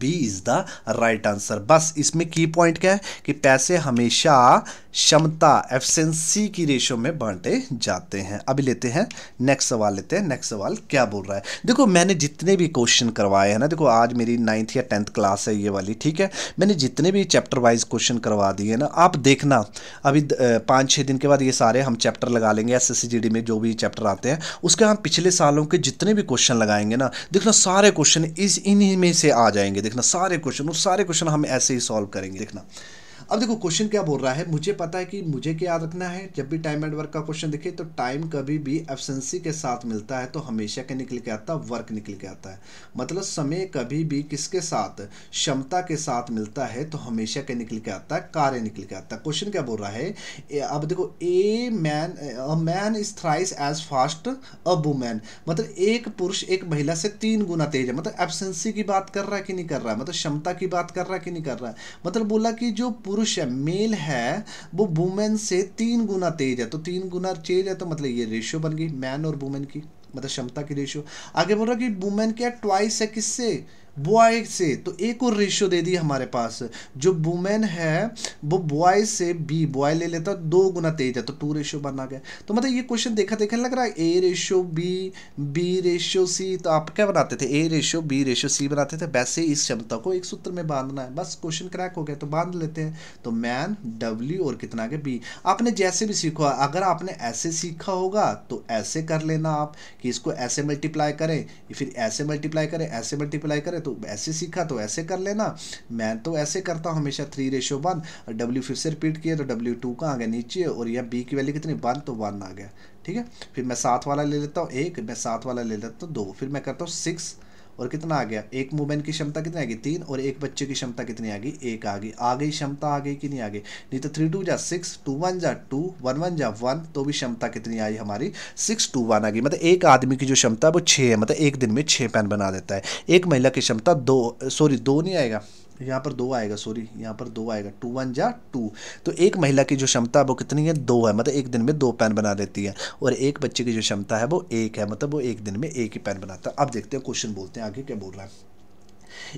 B is the right answer बस इसमें की पॉइंट क्या है कि पैसे हमेशा क्षमता एफिशिएंसी की रेशो में बांटे जाते हैं अभी लेते हैं नेक्स्ट सवाल लेते हैं नेक्स्ट सवाल क्या बोल रहा है देखो मैंने जितने भी क्वेश्चन करवाए हैं ना देखो आज मेरी नाइन्थ या टेंथ क्लास है ये वाली ठीक है मैंने जितने भी चैप्टर वाइज क्वेश्चन करवा दिए ना आप देखना अभी पाँच छः दिन के बाद ये सारे हम चैप्टर लगा लेंगे एस एस में जो भी चैप्टर आते हैं उसके हम पिछले सालों के जितने भी क्वेश्चन लगाएंगे ना देखना सारे क्वेश्चन इस इन्हीं में से आ जाएंगे जाएंगे देखना सारे क्वेश्चन उस सारे क्वेश्चन हम ऐसे ही सॉल्व करेंगे देखना अब देखो क्वेश्चन क्या बोल रहा है मुझे पता है कि मुझे क्या याद रखना है जब भी टाइम एंड वर्क का क्वेश्चन दिखे तो टाइम कभी भी एफसेंसी के साथ मिलता है तो हमेशा क्या निकल के आता है वर्क निकल के आता है मतलब समय कभी भी किसके साथ क्षमता के साथ मिलता है तो हमेशा क्या निकल के आता है कार्य निकल के आता है क्वेश्चन क्या बोल रहा है अब देखो a man a man is thrice as fast a woman मतलब एक पुरुष एक महिला से तीन गुना तेज है मतलब एबसेंसी की बात कर रहा है कि नहीं कर रहा है मतलब क्षमता की बात कर रहा है कि नहीं कर रहा है मतलब बोला कि जो पुरुष पुरुष है मेल है वो वुमेन से तीन गुना तेज है तो तीन गुना तेज है तो मतलब ये रेशियो बन गई मैन और वुमेन की मतलब क्षमता की रेशियो आगे बोल रहा कि वुमेन क्या ट्वाइस है किससे बॉय से तो एक और रेशियो दे दी हमारे पास जो वुमेन है वो बॉय से बी बॉय ले लेता दो गुना तेज है तो टू रेशियो बना गया तो मतलब ये क्वेश्चन देखा देखा लग रहा है A ratio B B ratio C तो आप क्या बनाते थे A ratio B ratio C बनाते थे वैसे इस क्षमता को एक सूत्र में बांधना है बस क्वेश्चन क्रैक हो गया तो बांध लेते हैं तो मैन डब्ल्यू और कितना गया बी आपने जैसे भी सीखा अगर आपने ऐसे सीखा होगा तो ऐसे कर लेना आप कि इसको ऐसे मल्टीप्लाई करें फिर ऐसे मल्टीप्लाई करें ऐसे मल्टीप्लाई करें तो ऐसे सीखा तो ऐसे कर लेना मैं तो ऐसे करता हूँ हमेशा थ्री रेशो वन और डब्ल्यू फिर से रिपीट किया तो डब्ल्यू टू का आ गया नीचे और यह बी की वैल्यू कितनी वन तो वन आ गया ठीक है फिर मैं सात वाला ले लेता हूँ एक मैं सात वाला ले लेता हूँ दो फिर मैं करता हूँ सिक्स और कितना आ गया एक वुमेन की क्षमता कितनी आ गई तीन और एक बच्चे की क्षमता कितनी आ गई एक आ गई आ गई क्षमता आ गई कि नहीं आ गई नहीं तो थ्री टू जा सिक्स टू वन जा टू वन वन जा वन तो भी क्षमता कितनी आई हमारी सिक्स टू वन आ गई मतलब एक आदमी की जो क्षमता है वो छः है मतलब एक दिन में छः पेन बना देता है एक महिला की क्षमता दो सॉरी दो नहीं आएगा यहाँ पर दो आएगा सॉरी यहाँ पर दो आएगा टू वन जा टू तो एक महिला की जो क्षमता है वो कितनी है दो है मतलब एक दिन में दो पेन बना देती है और एक बच्चे की जो क्षमता है वो एक है मतलब वो एक दिन में एक ही पेन बनाता है अब देखते हैं क्वेश्चन बोलते हैं आगे क्या बोल रहा है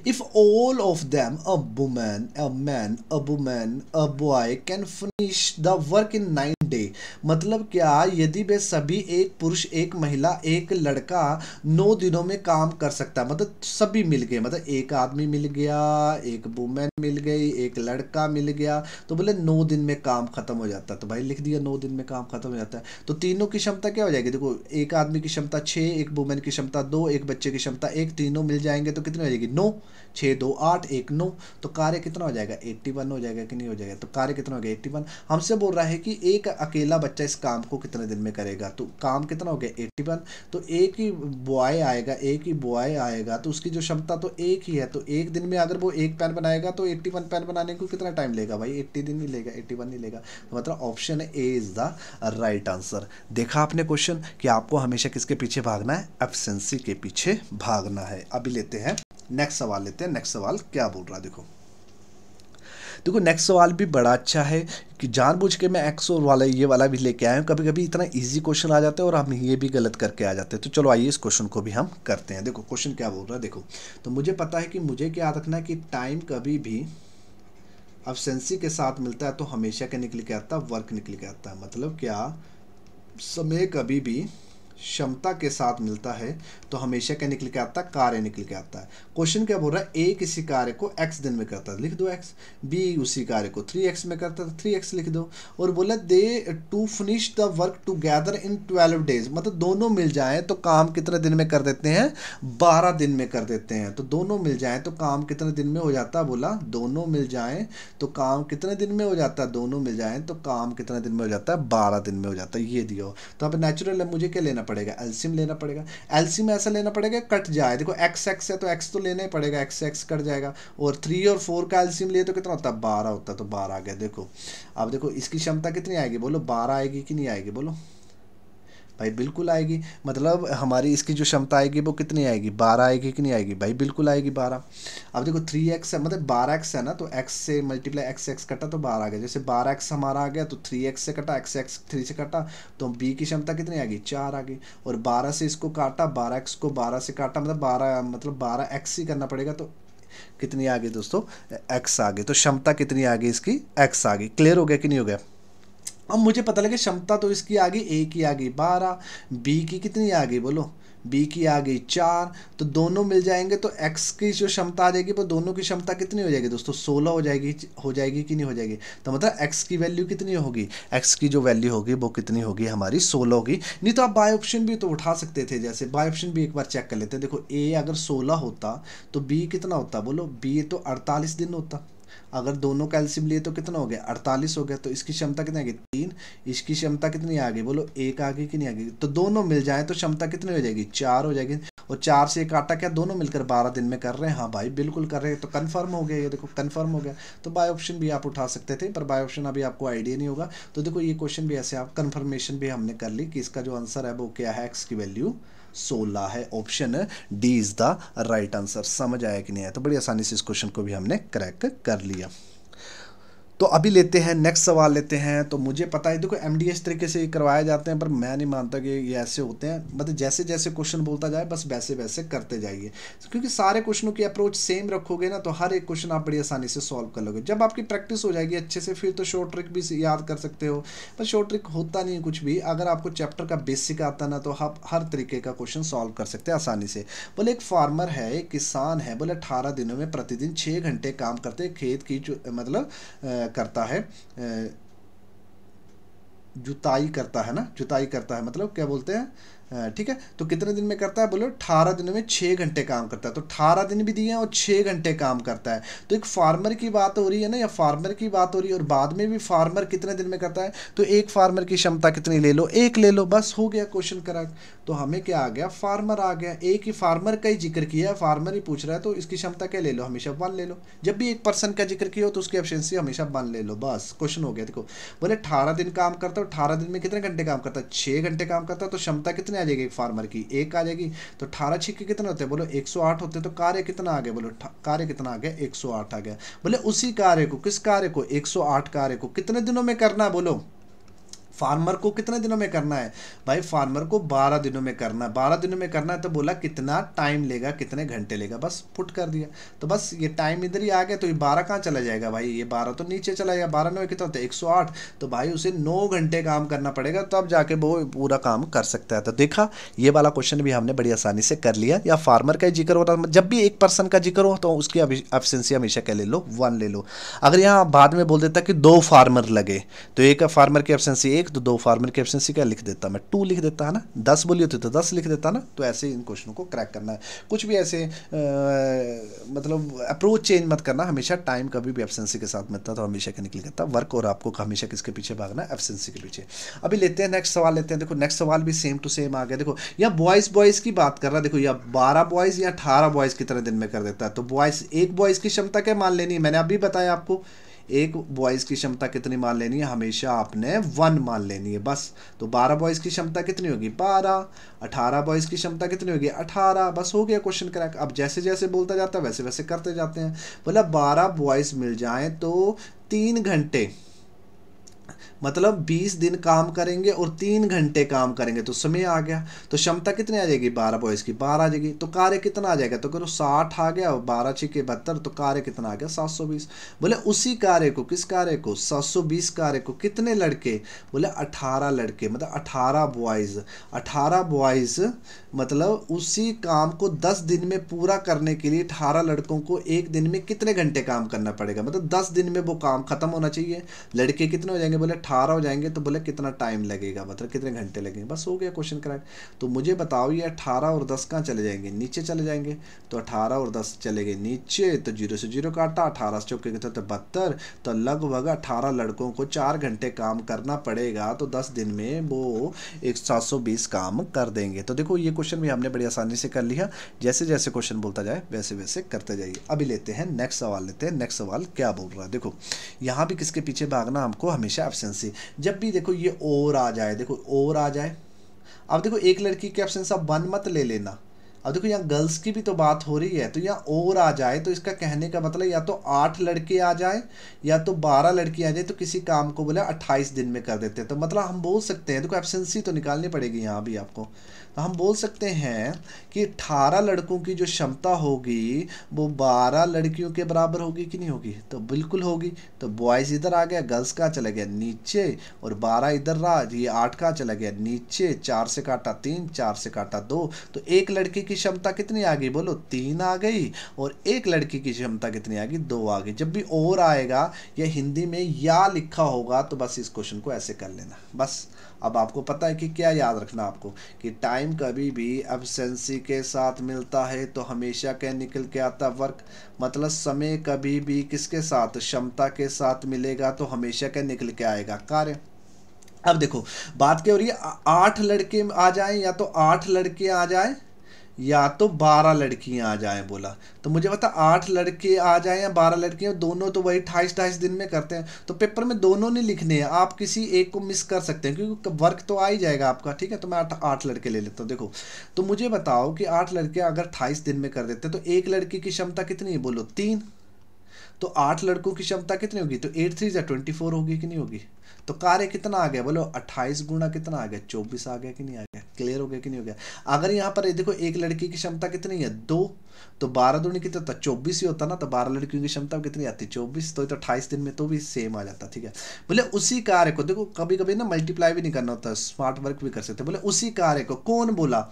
If all of them, a woman, a man, a woman, a boy, can finish the work in nine day, मतलब क्या यदि वे सभी एक पुरुष एक महिला एक लड़का नौ दिनों में काम कर सकता है मतलब सभी मिल गए मतलब एक आदमी मिल गया एक वुमेन मिल गई एक लड़का मिल गया तो बोले नौ दिन में काम खत्म हो जाता है तो भाई लिख दिया नौ दिन में काम खत्म हो जाता है तो तीनों की क्षमता क्या हो जाएगी देखो एक आदमी की क्षमता छः एक वुमेन की क्षमता दो एक बच्चे की क्षमता एक तीनों मिल जाएंगे तो कितनी हो जाएगी नौ छः दो आठ एक नौ तो कार्य कितना हो जाएगा एट्टी हो जाएगा कि नहीं हो जाएगा तो कार्य कितना हो गया एट्टी हमसे बोल रहा है कि एक अकेला बच्चा इस काम को कितने दिन में करेगा तो काम कितना हो गया एट्टी तो एक ही बॉय आएगा एक ही बॉय आएगा तो उसकी जो क्षमता तो एक ही है तो एक दिन में अगर वो एक पैन बनाएगा तो एट्टी वन पेन बनाने को कितना टाइम लेगा भाई एट्टी दिन ही लेगा एट्टी वन ही लेगा तो मतलब option A is the right answer देखा आपने क्वेश्चन कि आपको हमेशा किसके पीछे भागना है एबसेंसी के पीछे भागना है अभी लेते हैं नेक्स्ट सवाल लेते हैं नेक्स्ट सवाल क्या बोल रहा है देखो देखो नेक्स्ट सवाल भी बड़ा अच्छा है कि जानबूझ के मैं एक्स और वाला ये वाला भी लेके आया हूँ कभी कभी इतना इजी क्वेश्चन आ जाता है और हम ये भी गलत करके आ जाते हैं तो चलो आइए इस क्वेश्चन को भी हम करते हैं देखो क्वेश्चन क्या बोल रहा है देखो तो मुझे पता है कि मुझे क्या रखना है कि टाइम कभी भी अब सेंसी के साथ मिलता है तो हमेशा क्या निकल के आता है वर्क निकल के आता है मतलब क्या समय कभी भी क्षमता के साथ मिलता है तो हमेशा क्या निकल के आता है कार्य निकल के आता है क्वेश्चन क्या बोल रहा है ए किसी कार्य को एक्स दिन में करता है लिख दो एक्स बी उसी कार्य को थ्री एक्स में करता है थ्री तो एक्स लिख दो और बोला they to finish the work together in twelve days मतलब दोनों मिल जाएँ तो काम कितने दिन में कर देते हैं बारह दिन में कर देते हैं तो दोनों मिल जाएँ तो काम कितने दिन में हो जाता है बोला दोनों मिल जाएँ तो काम कितने दिन में हो जाता है दोनों मिल जाएँ तो काम कितने दिन में हो जाता है बारह दिन में हो जाता है ये दिया तो अब नेचुरल है मुझे क्या लेना पड़ेगा एल्सियम लेना पड़ेगा एलसीम ऐसा लेना पड़ेगा कट जाए देखो एक्स एक्स है तो एक्स तो लेना ही पड़ेगा एक्स एक्स कट जाएगा और थ्री और फोर का एल्सियम लिए तो कितना होता है बारह होता है तो बारह आ गया देखो अब देखो इसकी क्षमता कितनी आएगी बोलो बारह आएगी कि नहीं आएगी बोलो भाई बिल्कुल आएगी मतलब हमारी इसकी जो क्षमता आएगी वो कितनी आएगी बारह आएगी कि नहीं आएगी भाई बिल्कुल आएगी बारह अब देखो थ्री एक्स है मतलब बारह एक्स है ना तो एक्स से मल्टीप्लाई एक्स एक्स कटा तो बारह आ गया जैसे बारह एक्स हमारा आ गया तो थ्री एक्स से कटा एक्स एक्स थ्री से कटा तो बी की क्षमता कितनी आएगी चार आ गई और बारह से इसको काटा बारह एक्स को बारह से काटा मतलब बारह मतलब बारह एक्स ही करना पड़ेगा तो कितनी आ गई दोस्तों एक्स आ गई तो क्षमता कितनी आ गई इसकी एक्स आ गई क्लियर हो गया कि नहीं हो गया अब मुझे पता लगे क्षमता तो इसकी आ गई ए की आ गई बारह बी की कितनी आ गई बोलो बी की आ गई चार तो दोनों मिल जाएंगे तो एक्स की जो क्षमता आ जाएगी वो दोनों की क्षमता कितनी हो जाएगी दोस्तों सोलह हो जाएगी हो जाएगी कि नहीं हो जाएगी तो मतलब एक्स की वैल्यू कितनी होगी एक्स की जो वैल्यू होगी वो कितनी होगी हमारी सोलह होगी नहीं तो आप बाय ऑप्शन भी तो उठा सकते थे जैसे बाय ऑप्शन भी एक बार चेक कर लेते हैं देखो ए अगर सोलह होता तो बी कितना होता बोलो बी तो अड़तालीस दिन होता अगर दोनों कैल्शियम लिए तो कितना हो गया अड़तालीस हो गया तो इसकी क्षमता कितनी आ गई तीन इसकी क्षमता कितनी आ गई बोलो एक आ गई कि नहीं आ गई तो दोनों मिल जाए तो क्षमता कितनी हो जाएगी चार हो जाएगी और चार से एक आटा क्या दोनों मिलकर बारह दिन में कर रहे हैं हाँ भाई बिल्कुल कर रहे हैं तो कन्फर्म हो गया ये देखो कन्फर्म हो गया तो बाय ऑप्शन भी आप उठा सकते थे पर बाय ऑप्शन अभी आपको आइडिया नहीं होगा तो देखो ये क्वेश्चन भी ऐसे आप कन्फर्मेशन भी हमने कर ली कि इसका जो आंसर है वो क्या है एक्स की वैल्यू सोलह है option D is the right answer समझ आया कि नहीं आया तो बड़ी आसानी से इस क्वेश्चन को भी हमने क्रैक कर लिया तो अभी लेते हैं नेक्स्ट सवाल लेते हैं तो मुझे पता है देखो एम डी एस तरीके से करवाए जाते हैं पर मैं नहीं मानता कि ये ऐसे होते हैं मतलब जैसे जैसे क्वेश्चन बोलता जाए बस वैसे वैसे करते जाइए क्योंकि सारे क्वेश्चनों की अप्रोच सेम रखोगे ना तो हर एक क्वेश्चन आप बड़ी आसानी से सॉल्व कर लोगे जब आपकी प्रैक्टिस हो जाएगी अच्छे से फिर तो शॉर्ट ट्रिक भी याद कर सकते हो पर शॉर्ट ट्रिक होता नहीं कुछ भी अगर आपको चैप्टर का बेसिक आता ना तो आप हर तरीके का क्वेश्चन सॉल्व कर सकते हैं आसानी से बोले एक फार्मर है एक किसान है बोले अठारह दिनों में प्रतिदिन छः घंटे काम करते खेत की मतलब करता है जुताई करता है ना जुताई करता है मतलब क्या बोलते हैं हाँ, ठीक है तो कितने दिन में करता है बोलो अठारह दिनों में छः घंटे काम करता है तो अठारह दिन भी दिए हैं और छः घंटे काम करता है तो एक फार्मर की बात हो रही है ना या फार्मर की बात हो रही है और बाद में भी फार्मर कितने दिन में करता है तो एक फार्मर की क्षमता कितनी ले लो एक ले लो बस हो गया क्वेश्चन करा तो हमें क्या आ गया फार्मर आ गया एक ही फार्मर का ही जिक्र किया है फार्मर ही पूछ रहा है तो इसकी क्षमता क्या ले लो हमेशा वन ले लो जब भी एक पर्सन का जिक्र किया हो तो उसकी एफिशिएंसी हमेशा वन ले लो बस क्वेश्चन हो गया देखो बोले अठारह दिन काम करता है अठारह दिन में कितने घंटे काम करता है छः घंटे काम करता है तो क्षमता कितने कितनी आ जाएगी एक फार्मर की एक आ जाएगी तो अठारह छिक्के कितने होते हैं बोलो एक सौ आठ होते तो कार्य कितना आ गया बोलो कार्य कितना आ गया एक सौ आठ आ गया बोले उसी कार्य को किस कार्य को एक सौ आठ कार्य को कितने दिनों में करना है बोलो फार्मर को कितने दिनों में करना है भाई फार्मर को बारह दिनों में करना है बारह दिनों में करना है तो बोला कितना टाइम लेगा कितने घंटे लेगा बस पुट कर दिया तो बस ये टाइम इधर ही आ गया तो ये बारह कहाँ चला जाएगा भाई ये बारह तो नीचे चला गया बारह नौ कितना होता है एक सौ आठ तो भाई उसे नौ घंटे काम करना पड़ेगा तब तो जाके वो पूरा काम कर सकता है तो देखा ये वाला क्वेश्चन भी हमने बड़ी आसानी से कर लिया या फार्मर का जिक्र होता जब भी एक पर्सन का जिक्र हो तो उसकी एफिशेंसी हमेशा क्या ले लो वन ले लो अगर यहाँ बाद में बोल देता कि दो फार्मर लगे तो एक फार्मर की एफिशेंसी एक एक तो दो फार्मर कैप्शनसी का लिख देता मैं टू लिख देता है ना दस बोली होती तो दस लिख देता ना तो ऐसे इन क्वेश्चनों को क्रैक करना है कुछ भी ऐसे आ, मतलब अप्रोच चेंज मत करना हमेशा टाइम कभी भी एबसेंसी के साथ मिलता तो हमेशा क्या निकल करता वर्क और आपको हमेशा किसके पीछे भागना है एफसेंसी के पीछे अभी लेते हैं नेक्स्ट सवाल लेते हैं देखो नेक्स्ट सवाल भी सेम टू सेम आ गया देखो या बॉयज़ बॉयज़ की बात कर रहा है देखो या बारह बॉयज़ या अठारह बॉयज़ की तरह दिन में कर देता है तो बॉयज़ एक बॉयज़ की क्षमता क्या मान लेनी है मैंने अभी बताया आपको एक बॉयज़ की क्षमता कितनी मान लेनी है हमेशा आपने वन मान लेनी है बस तो बारह बॉयज़ की क्षमता कितनी होगी बारह अठारह बॉयज़ की क्षमता कितनी होगी अठारह बस हो गया क्वेश्चन क्रैक अब जैसे जैसे बोलता जाता है वैसे वैसे करते जाते हैं बोला बारह बॉयज़ मिल जाएँ तो तीन घंटे मतलब 20 दिन काम करेंगे और तीन घंटे काम करेंगे तो समय आ गया तो क्षमता कितनी आ जाएगी 12 बॉयज़ की 12 आ जाएगी तो कार्य कितना आ जाएगा तो करो 60 आ गया और बारह छिके बहत्तर तो कार्य कितना आ गया 720 बोले उसी कार्य को किस कार्य को 720 कार्य को कितने लड़के बोले 18 लड़के मतलब 18 बॉयज़ 18 बॉयज़ मतलब उसी काम को दस दिन में पूरा करने के लिए अठारह लड़कों को एक दिन में कितने घंटे काम करना पड़ेगा मतलब दस दिन में वो काम ख़त्म होना चाहिए लड़के कितने हो जाएंगे बोले अट्ठारह हो जाएंगे तो बोले कितना टाइम लगेगा मतलब कितने घंटे लगेंगे बस हो गया क्वेश्चन करेक्ट तो मुझे बताओ ये अट्ठारह और दस कहाँ चले जाएंगे नीचे चले जाएंगे तो अठारह और दस चले गए नीचे तो जीरो से जीरो काटा अठारह से चौके तो बहत्तर तो लगभग अठारह लड़कों को चार घंटे काम करना पड़ेगा तो दस दिन में वो एक सात सौ बीस काम कर देंगे तो देखो ये क्वेश्चन भी हमने बड़ी आसानी से कर लिया जैसे जैसे क्वेश्चन बोलता जाए वैसे वैसे करते जाइए अभी लेते हैं नेक्स्ट सवाल लेते हैं नेक्स्ट सवाल क्या बोल रहा है देखो यहाँ भी किसके पीछे भागना हमको हमेशा एबसेंस से जब भी देखो ये और आ जाए देखो और आ जाए अब देखो एक लड़की के ऑप्शन सब वन मत ले लेना अब देखो यहाँ गर्ल्स की भी तो बात हो रही है तो यहाँ और आ जाए तो इसका कहने का मतलब या तो आठ लड़के आ जाए या तो बारह लड़की आ जाए तो किसी काम को बोले अट्ठाईस दिन में कर देते हैं तो मतलब हम बोल सकते हैं देखो एबसेंसी तो निकालनी पड़ेगी यहाँ भी आपको हम बोल सकते हैं कि अठारह लड़कों की जो क्षमता होगी वो बारह लड़कियों के बराबर होगी कि नहीं होगी तो बिल्कुल होगी तो बॉयज़ इधर आ गया गर्ल्स का चला गया नीचे और बारह इधर रहा ये आठ का चला गया नीचे चार से काटा तीन चार से काटा दो तो एक लड़की की क्षमता कितनी आ गई बोलो तीन आ गई और एक लड़की की क्षमता कितनी आ गई दो आ गई जब भी और आएगा या हिंदी में या लिखा होगा तो बस इस क्वेश्चन को ऐसे कर लेना बस अब आपको पता है कि क्या याद रखना आपको कि टाइम टाइम कभी भी एबसेंसी के साथ मिलता है तो हमेशा क्या निकल के आता वर्क मतलब समय कभी भी किसके साथ क्षमता के साथ मिलेगा तो हमेशा क्या निकल के आएगा कार्य अब देखो बात क्या हो रही है आठ लड़के आ जाएं या तो आठ लड़के आ जाएं या तो बारह लड़कियां आ जाएं बोला तो मुझे पता आठ लड़के आ जाएं या बारह लड़कियां दोनों तो वही अठाईस ढाई दिन में करते हैं तो पेपर में दोनों नहीं लिखने हैं आप किसी एक को मिस कर सकते हैं क्योंकि वर्क तो आ ही जाएगा आपका ठीक है तो मैं आठ आठ लड़के ले लेता हूँ देखो तो मुझे बताओ कि आठ लड़के अगर अट्ठाईस दिन में कर देते हैं तो एक लड़की की क्षमता कितनी है बोलो तीन तो आठ लड़कों की क्षमता कितनी होगी तो एट थ्री या ट्वेंटी फोर होगी कि नहीं होगी तो कार्य कितना आ गया बोलो 28 गुणा कितना आ गया 24 आ गया कि नहीं आ गया क्लियर हो गया कि नहीं हो गया अगर यहाँ पर देखो एक लड़की की क्षमता कितनी है दो तो बारह दुनिया कितना होता चौबीस ही होता ना तो बारह लड़कियों की क्षमता कितनी आती चौबीस तो, तो अट्ठाईस तो दिन में तो भी सेम आ जाता ठीक है बोले उसी कार्य को देखो कभी कभी ना मल्टीप्लाई भी नहीं करना होता स्मार्ट वर्क भी कर सकते बोले उसी कार्य को कौन बोला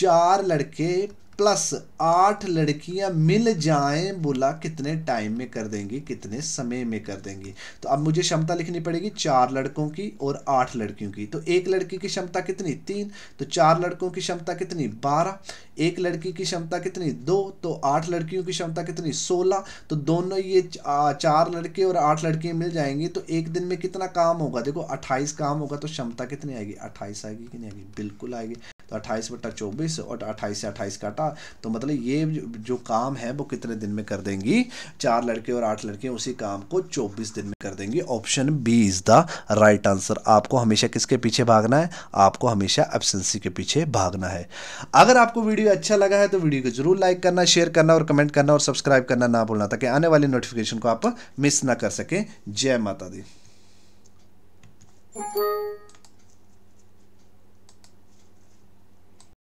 चार लड़के प्लस आठ लड़कियां मिल जाएं बोला कितने टाइम में कर देंगी कितने समय में कर देंगी तो अब मुझे क्षमता लिखनी पड़ेगी चार लड़कों की और आठ लड़कियों की तो एक लड़की की क्षमता कितनी तीन तो चार लड़कों की क्षमता कितनी बारह एक लड़की की क्षमता कितनी दो तो आठ लड़कियों की क्षमता कितनी सोलह तो दोनों ये चार लड़के और आठ लड़कियाँ मिल जाएंगी तो एक दिन में कितना काम होगा देखो अट्ठाईस काम होगा तो क्षमता कितनी आएगी अट्ठाईस आएगी कि नहीं आएगी बिल्कुल आएगी तो अट्ठाईस बट्टा चौबीस और अट्ठाईस से अट्ठाईस काटा तो मतलब ये जो काम है वो कितने दिन में कर देंगी चार लड़के और आठ लड़कियाँ उसी काम को चौबीस दिन में कर देंगी option B is the right answer आपको हमेशा किसके पीछे भागना है आपको हमेशा एबसेंसी के पीछे भागना है अगर आपको वीडियो अच्छा लगा है तो वीडियो को जरूर लाइक करना शेयर करना और कमेंट करना और सब्सक्राइब करना ना भूलना ताकि आने वाले नोटिफिकेशन को आप मिस ना कर सकें जय माता दी